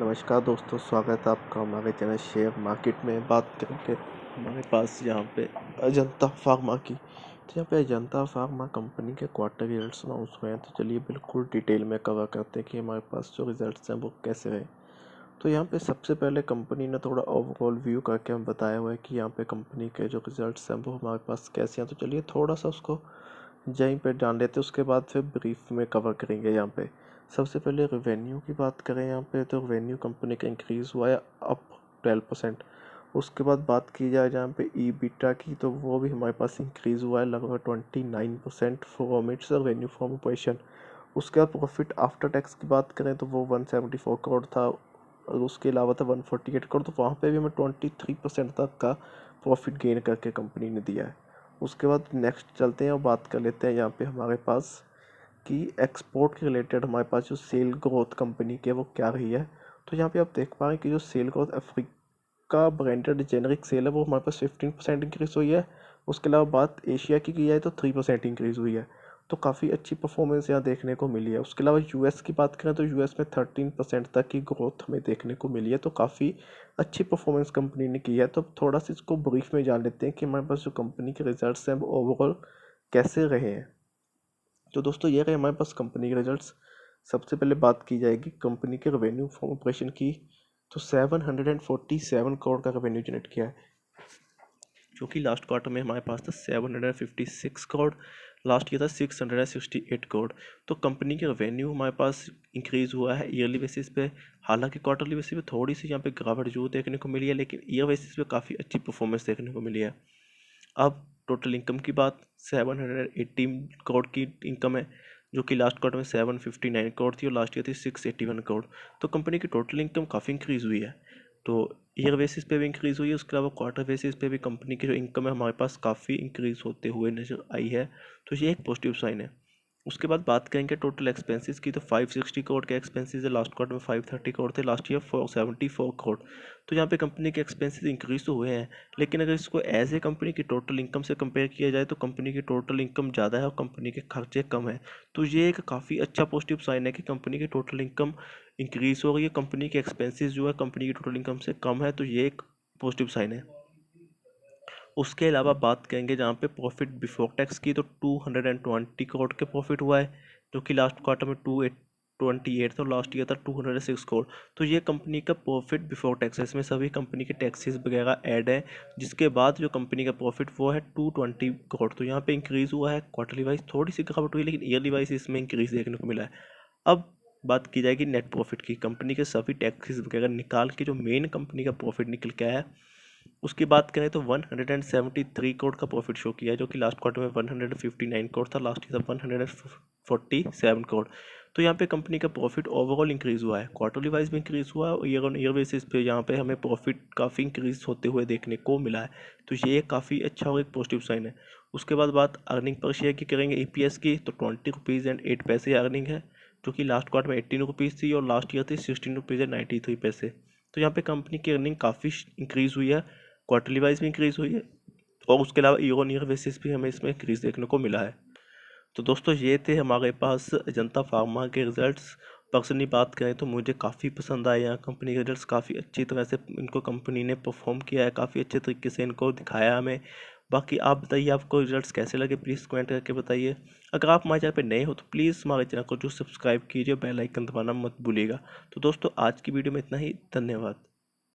नमस्कार दोस्तों स्वागत है आपका हमारे चैनल शेयर मार्केट में बात करेंगे हमारे पास यहाँ पे अजंता फार्मा की तो यहाँ पे अजंता फार्मा कंपनी के क्वार्टर रिजल्ट्स अनाउंस हुए हैं तो चलिए बिल्कुल डिटेल में कवर करते हैं कि हमारे पास जो रिजल्ट्स हैं वो कैसे रहे तो यहाँ पे सबसे पहले कंपनी ने थोड़ा ओवरऑल व्यू करके हमें बताया हुआ है कि यहाँ पे कंपनी के जो रिजल्ट्स हैं वो हमारे पास कैसे हैं तो चलिए थोड़ा सा उसको यहीं पर जान लेते उसके बाद फिर ब्रीफ में कवर करेंगे यहाँ पर सबसे पहले रेवेन्यू की बात करें यहाँ पे तो रेवेन्यू कंपनी का इंक्रीज़ हुआ है अप ट्वेल्व परसेंट उसके बाद बात की जाए जहाँ पे ई बीटा की तो वो भी हमारे पास इंक्रीज़ हुआ है लगभग twenty nine percent from its revenue from operation उसके बाद प्रॉफिट आफ्टर टैक्स की बात करें तो वो वन सेवेंटी फोर करोड़ था और उसके अलावा था वन फोर्टी एट करोड़ तो वहाँ पे भी हमें ट्वेंटी थ्री परसेंट तक का प्रॉफिट गेन करके कंपनी ने दिया है उसके बाद नेक्स्ट चलते हैं और बात कर लेते हैं यहाँ पे हमारे पास कि एक्सपोर्ट के रिलेटेड हमारे पास जो सेल ग्रोथ कंपनी की वो क्या रही है तो यहाँ पे आप देख पा रहे हैं कि जो sale growth Africa branded generic sale है वो हमारे पास फिफ्टीन परसेंट इंक्रीज़ हुई है उसके अलावा बात एशिया की की जाए तो थ्री परसेंट इंक्रीज़ हुई है तो काफ़ी अच्छी परफॉर्मेंस यहाँ देखने को मिली है उसके अलावा यूएस की बात करें तो यूएस में थर्टीन परसेंट तक की ग्रोथ हमें देखने को मिली है तो काफ़ी अच्छी परफॉर्मेंस कंपनी ने की है तो थोड़ा सा इसको ब्रीफ में जान लेते हैं कि हमारे पास जो कंपनी के रिजल्ट हैं वो ओवरऑल कैसे रहे हैं तो दोस्तों ये रहे हमारे पास कंपनी के रिजल्ट्स सबसे पहले बात की जाएगी कंपनी के रेवेन्यू फॉर्म ऑपरेशन की तो seven hundred and forty seven crore का रेवेन्यू जनरेट किया है जो कि लास्ट क्वार्टर में हमारे पास था seven hundred and fifty six crore last year था six hundred and sixty eight crore तो कंपनी के रेवेन्यू हमारे पास इंक्रीज़ हुआ है ईयरली बेसिस पे हालांकि क्वार्टरली बेसिस पे थोड़ी सी यहाँ पे गिरावट जो देखने को मिली है लेकिन ईयर बेसिस पे काफ़ी अच्छी परफॉर्मेंस देखने को मिली है अब टोटल इनकम की बात सेवन हंड्रेड एट्टी करोड़ की इनकम है जो कि लास्ट क्वार्टर में सेवन फिफ्टी नाइन करोड़ थी और लास्ट ईयर थी सिक्स वन करोड़ तो कंपनी की टोटल इनकम काफ़ी इंक्रीज़ हुई है तो ईयर बेसिस पे भी इंक्रीज़ हुई है उसके अलावा क्वार्टर बेसिस पे भी कंपनी की जो इनकम है हमारे पास काफ़ी इंक्रीज़ होते हुए नज़र आई है तो ये एक पॉजिटिव साइन है उसके बाद बात करेंगे टोटल एक्सपेंसेस की तो 560 कोड के एक्सपेंसेस है लास्ट क्वार्टर में 530 करोड़ थे last year four four crore तो यहाँ पे कंपनी के एक्सपेंसेस इंक्रीज तो हुए हैं लेकिन अगर इसको एज ए कंपनी की टोटल इनकम से कंपेयर किया जाए तो कंपनी की टोटल इनकम ज़्यादा है और कंपनी के खर्चे कम है तो ये एक काफ़ी अच्छा पॉजिटिव साइन है कि कंपनी की टोटल इनकम इंक्रीज़ हो रही है कंपनी के एक्सपेंसिस जो है कंपनी की टोटल इनकम से कम है तो ये एक पॉजिटिव साइन है उसके अलावा हम्म। बात करेंगे जहाँ पे प्रॉफिट बिफोर टैक्स की तो two hundred and twenty crore के प्रॉफिट हुआ है जो कि लास्ट क्वार्टर में टू एट ट्वेंटी एट था लास्ट ईयर था टू हंड्रेड सिक्स करोड़ तो ये कंपनी का प्रॉफिट बिफोर टैक्स है इसमें सभी कंपनी के टैक्सेस वगैरह ऐड हैं जिसके बाद जो कंपनी का प्रॉफिट वो है टू ट्वेंटी करोड़ तो यहाँ पे इंक्रीज़ हुआ है क्वार्टरली वाइज थोड़ी सी गिरावट हुई लेकिन ईयरली वाइज इसमें इंक्रीज़ देखने को मिला है अब बात की जाएगी नेट प्रॉफिट की कंपनी के सभी टैक्सेस वगैरह निकाल के जो मेन कंपनी का प्रॉफिट निकल के आया है उसकी बात करें तो 173 करोड़ का प्रॉफिट शो किया जो कि लास्ट क्वार्टर में 159 करोड़ था लास्ट ईयर था 147 करोड़ तो यहाँ पे कंपनी का प्रॉफिट ओवरऑल इंक्रीज़ हुआ है क्वार्टरली वाइज भी इंक्रीज़ हुआ है और ईयर ऑन ईयर बेसिस पे यहाँ पे हमें प्रॉफिट काफ़ी इंक्रीज़ होते हुए देखने को मिला है तो ये काफ़ी अच्छा और एक पॉजिटिव साइन है उसके बाद बात अर्निंग पर शेयर की करेंगे ई e की तो ट्वेंटी रुपीज़ एंड एट पैसे अर्निंग है जो कि लास्ट क्वार्टर में एट्टीन रुपीज़ थी और लास्ट ईयर थी sixteen rupees and ninety three पैसे तो यहाँ पे कंपनी की अर्निंग काफ़ी इंक्रीज़ हुई है क्वार्टरली वाइज भी इंक्रीज़ हुई है और उसके अलावा ईयर ईयर बेसिस भी हमें इसमें इंक्रीज़ देखने को मिला है तो दोस्तों ये थे हमारे पास जनता फार्मा के रिज़ल्ट्स पर्सनली बात करें तो मुझे काफ़ी पसंद आए यहाँ कंपनी के रिजल्ट्स काफ़ी अच्छी तरह से इनको कंपनी ने परफॉर्म किया है काफ़ी अच्छे तरीके से इनको दिखाया हमें बाकी आप बताइए आपको रिजल्ट्स कैसे लगे प्लीज़ कमेंट करके बताइए अगर आप हमारे चैनल पर नए हो तो प्लीज़ हमारे चैनल को जो सब्सक्राइब कीजिए बेल आइकन दबाना मत भूलिएगा तो दोस्तों आज की वीडियो में इतना ही धन्यवाद